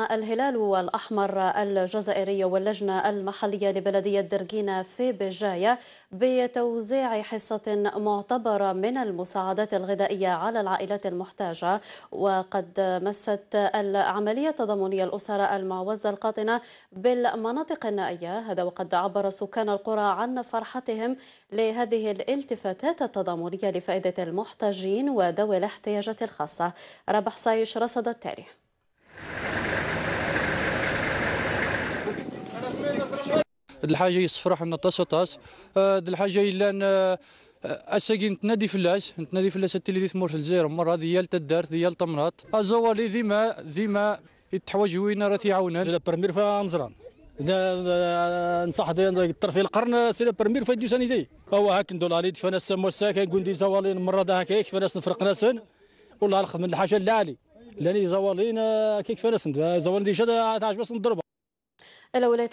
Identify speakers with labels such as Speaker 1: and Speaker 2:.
Speaker 1: الهلال الأحمر الجزائري واللجنة المحلية لبلدية درجينة في بجاية بتوزيع حصة معتبرة من المساعدات الغذائية على العائلات المحتاجة وقد مست العملية التضامنية الأسر المعوزة القاطنة بالمناطق النائية هذا وقد عبر سكان القرى عن فرحتهم لهذه الالتفاتات التضامنية لفائدة المحتاجين وذوي الاحتياجات الخاصة ربح صايش رصد التاريخ
Speaker 2: الحاجه يصفرح لنا طاس طاس آه، الحاجه الا آه، اساكي نتنادي فلاس نتنادي فلاس اللي ثمور في الجزائر مرة ديال تدار ديال طمرات الزوالي ديما ديما يتحوج وين راه تيعاونان لا برمير فنزران نصح الطرف القرن
Speaker 3: سي برمير فيديو يدي هو هاك ندولاري فانا سمو يقول لي زوالي مرة هاك هكاك فانا نفرق ناسن والله الخدمة من الحاجة اللي عالي لاني زوالين كيف فانا
Speaker 4: زوالين ديجا تعجبس
Speaker 5: نضربها